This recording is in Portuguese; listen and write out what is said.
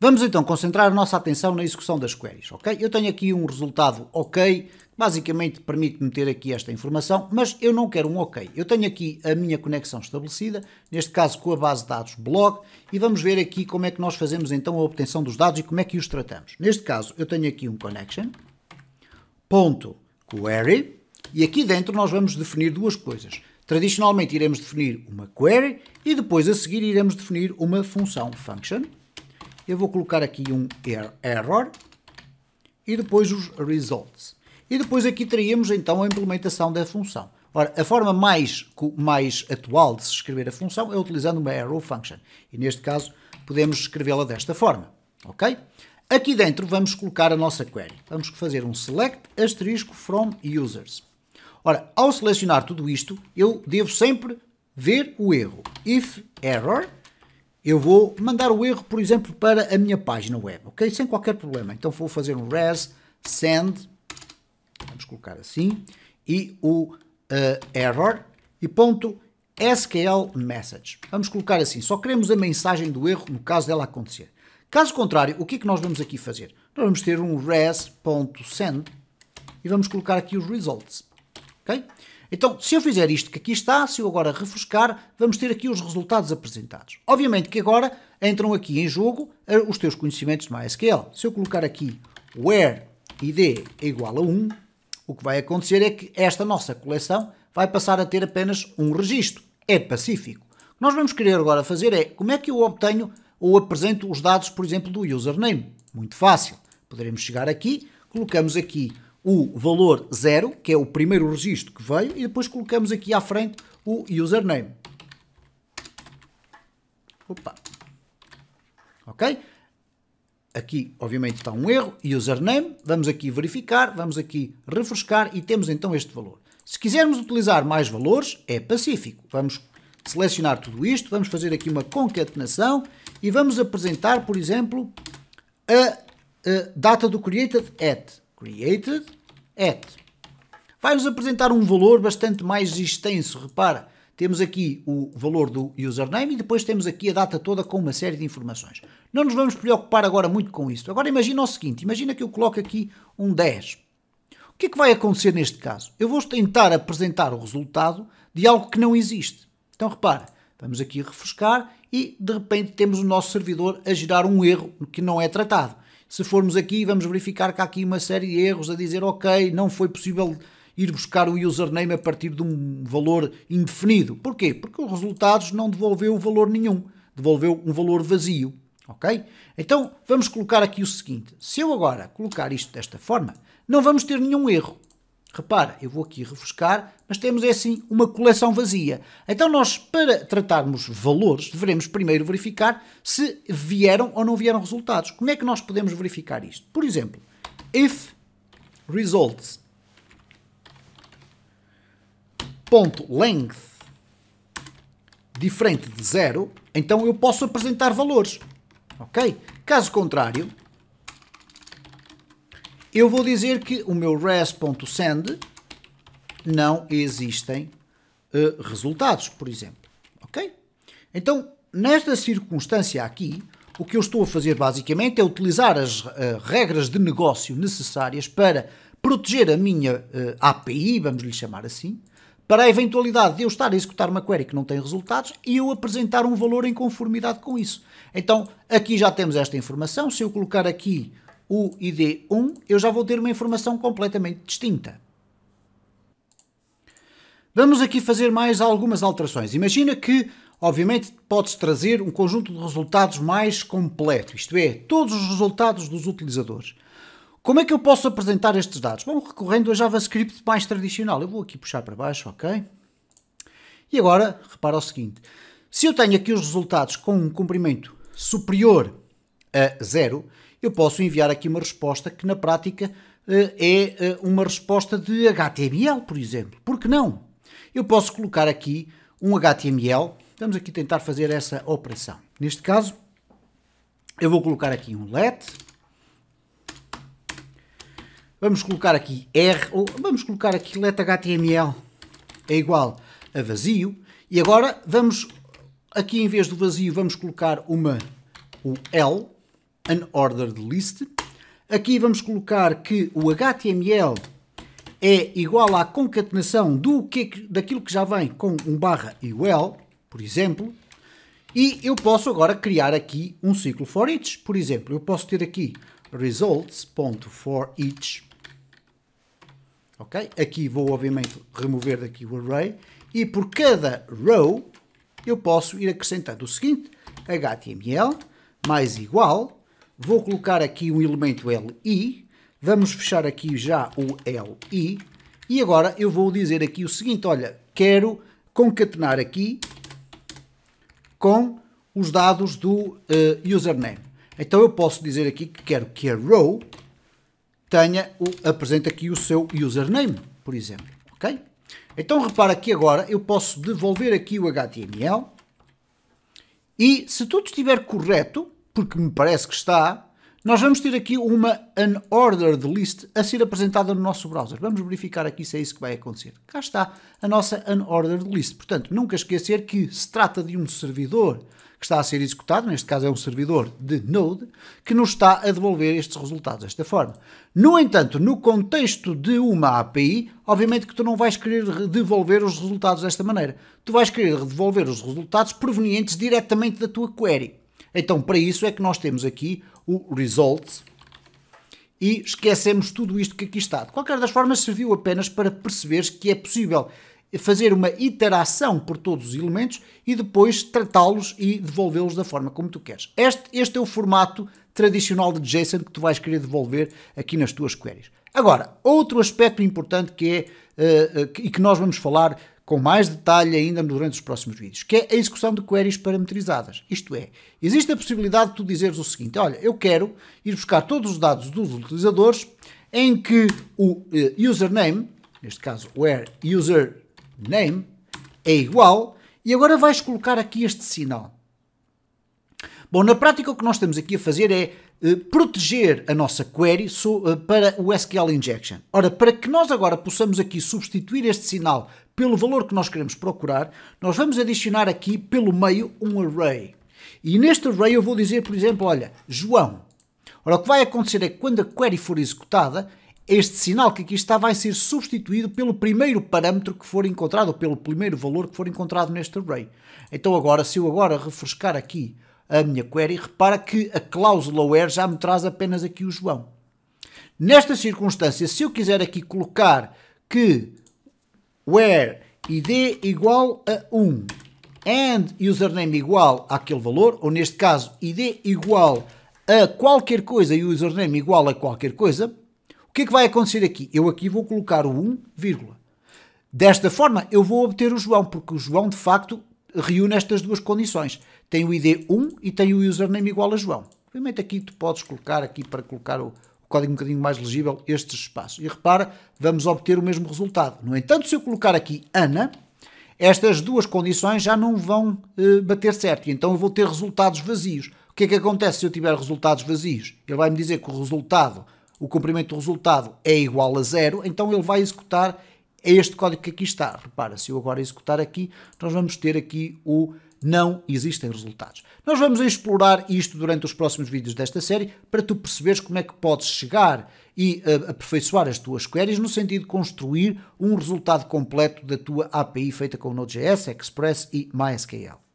Vamos então concentrar a nossa atenção na execução das queries, ok? Eu tenho aqui um resultado ok, basicamente permite me ter aqui esta informação, mas eu não quero um ok. Eu tenho aqui a minha conexão estabelecida, neste caso com a base de dados blog, e vamos ver aqui como é que nós fazemos então a obtenção dos dados e como é que os tratamos. Neste caso, eu tenho aqui um connection, ponto query, e aqui dentro nós vamos definir duas coisas. Tradicionalmente iremos definir uma query e depois a seguir iremos definir uma função function, eu vou colocar aqui um er-, error e depois os results. E depois aqui teríamos então a implementação da função. Ora, a forma mais, mais atual de se escrever a função é utilizando uma arrow function. E neste caso podemos escrevê-la desta forma, ok? Aqui dentro vamos colocar a nossa query. Vamos fazer um select asterisco from users. Ora, ao selecionar tudo isto, eu devo sempre ver o erro. If error, eu vou mandar o erro, por exemplo, para a minha página web, ok? Sem qualquer problema. Então vou fazer um res send, vamos colocar assim, e o uh, error e ponto SQL message. Vamos colocar assim, só queremos a mensagem do erro no caso dela acontecer. Caso contrário, o que é que nós vamos aqui fazer? Nós vamos ter um res.send e vamos colocar aqui os results, ok? Então, se eu fizer isto que aqui está, se eu agora refrescar, vamos ter aqui os resultados apresentados. Obviamente que agora entram aqui em jogo eh, os teus conhecimentos de MySQL. Se eu colocar aqui where id é igual a 1, o que vai acontecer é que esta nossa coleção vai passar a ter apenas um registro. É pacífico. O que nós vamos querer agora fazer é como é que eu obtenho ou apresento os dados, por exemplo, do username. Muito fácil. Poderemos chegar aqui, colocamos aqui o valor 0, que é o primeiro registro que veio, e depois colocamos aqui à frente o username. Opa. Ok? Aqui, obviamente, está um erro, username, vamos aqui verificar, vamos aqui refrescar e temos então este valor. Se quisermos utilizar mais valores, é pacífico. Vamos selecionar tudo isto, vamos fazer aqui uma concatenação e vamos apresentar, por exemplo, a, a data do created at created at. Vai-nos apresentar um valor bastante mais extenso, repara. Temos aqui o valor do username e depois temos aqui a data toda com uma série de informações. Não nos vamos preocupar agora muito com isto. Agora imagina o seguinte, imagina que eu coloco aqui um 10. O que é que vai acontecer neste caso? Eu vou tentar apresentar o resultado de algo que não existe. Então repara, vamos aqui refrescar e de repente temos o nosso servidor a gerar um erro que não é tratado se formos aqui, vamos verificar que há aqui uma série de erros a dizer, ok, não foi possível ir buscar o username a partir de um valor indefinido. Porquê? Porque os resultados não devolveu valor nenhum, devolveu um valor vazio. Ok? Então vamos colocar aqui o seguinte: se eu agora colocar isto desta forma, não vamos ter nenhum erro. Repara, eu vou aqui refrescar, mas temos é assim uma coleção vazia. Então nós, para tratarmos valores, devemos primeiro verificar se vieram ou não vieram resultados. Como é que nós podemos verificar isto? Por exemplo, if results ponto length diferente de zero, então eu posso apresentar valores, ok? Caso contrário, eu vou dizer que o meu res.send não existem uh, resultados, por exemplo. Ok? Então, nesta circunstância aqui, o que eu estou a fazer basicamente é utilizar as uh, regras de negócio necessárias para proteger a minha uh, eh, API, vamos lhe chamar assim, para a eventualidade de eu estar a executar uma query que não tem resultados e eu apresentar um valor em conformidade com isso. Então, aqui já temos esta informação. Se eu colocar aqui o ID1, eu já vou ter uma informação completamente distinta. Vamos aqui fazer mais algumas alterações. Imagina que, obviamente, podes trazer um conjunto de resultados mais completo, isto é, todos os resultados dos utilizadores. Como é que eu posso apresentar estes dados? Bom, recorrendo a JavaScript mais tradicional. Eu vou aqui puxar para baixo, ok? E agora, repara o seguinte. Se eu tenho aqui os resultados com um comprimento superior a zero, eu posso enviar aqui uma resposta que na prática eh, é eh, uma resposta de HTML, por exemplo. Por que não? Eu posso colocar aqui um HTML. Vamos aqui tentar fazer essa operação. Neste caso, eu vou colocar aqui um let. Vamos colocar aqui R, ou vamos colocar aqui let HTML é igual a vazio. E agora vamos, aqui em vez do vazio, vamos colocar uma, o L, unordered list. Aqui vamos colocar que o HTML é igual à concatenação do que, daquilo que já vem com um barra e well, por exemplo. E eu posso agora criar aqui um ciclo for each. Por exemplo, eu posso ter aqui results.forEach. Ok? Aqui vou, obviamente, remover daqui o array. E por cada row, eu posso ir acrescentando o seguinte. HTML mais igual Vou colocar aqui um elemento LI, vamos fechar aqui já o LI, e agora eu vou dizer aqui o seguinte, olha, quero concatenar aqui com os dados do uh, username. Então eu posso dizer aqui que quero que a row tenha o, apresente aqui o seu username, por exemplo, ok? Então repara que agora eu posso devolver aqui o HTML e se tudo estiver correto, porque me parece que está, nós vamos ter aqui uma unordered list a ser apresentada no nosso browser. Vamos verificar aqui se é isso que vai acontecer. Cá está a nossa unordered list. Portanto, nunca esquecer que se trata de um servidor que está a ser executado, neste caso é um servidor de Node, que nos está a devolver estes resultados desta forma. No entanto, no contexto de uma API, obviamente que tu não vais querer devolver os resultados desta maneira. Tu vais querer devolver os resultados provenientes diretamente da tua query. Então, para isso é que nós temos aqui o results e esquecemos tudo isto que aqui está. De qualquer das formas, serviu apenas para perceberes que é possível fazer uma iteração por todos os elementos e depois tratá-los e devolvê-los da forma como tu queres. Este, este é o formato tradicional de JSON que tu vais querer devolver aqui nas tuas queries. Agora, outro aspecto importante que é eh, eh, e que nós vamos falar com mais detalhe ainda durante os próximos vídeos, que é a execução de queries parametrizadas. Isto é, existe a possibilidade de tu dizeres o seguinte, olha, eu quero ir buscar todos os dados dos utilizadores em que o eh, username, neste caso where username, é igual, e agora vais colocar aqui este sinal. Bom, na prática o que nós estamos aqui a fazer é eh, proteger a nossa query eh, para o SQL injection. Ora, para que nós agora possamos aqui substituir este sinal pelo valor que nós queremos procurar, nós vamos adicionar aqui pelo meio um array. E neste array eu vou dizer, por exemplo, olha, João. Ora, o que vai acontecer é que quando a query for executada, este sinal que aqui está vai ser substituído pelo primeiro parâmetro que for encontrado, ou pelo primeiro valor que for encontrado neste array. Então agora, se eu agora refrescar aqui a minha query, repara que a cláusula where já me traz apenas aqui o João. Nesta circunstância, se eu quiser aqui colocar que where id igual a 1 and username igual àquele valor, ou neste caso id igual a qualquer coisa e username igual a qualquer coisa, o que é que vai acontecer aqui? Eu aqui vou colocar o 1, vírgula. Desta forma, eu vou obter o João, porque o João, de facto, reúne estas duas condições. Tem o ID 1 e tem o username igual a João. Obviamente aqui tu podes colocar, aqui para colocar o, o código um bocadinho mais legível, estes espaços. E repara, vamos obter o mesmo resultado. No entanto, se eu colocar aqui Ana, estas duas condições já não vão eh, bater certo. E então eu vou ter resultados vazios. O que é que acontece se eu tiver resultados vazios? Ele vai me dizer que o resultado, o comprimento do resultado é igual a zero, então ele vai executar é este código que aqui está. Repara, se eu agora executar aqui, nós vamos ter aqui o não existem resultados. Nós vamos explorar isto durante os próximos vídeos desta série para tu perceberes como é que podes chegar e uh, aperfeiçoar as tuas queries no sentido de construir um resultado completo da tua API feita com Node.js, Express e MySQL.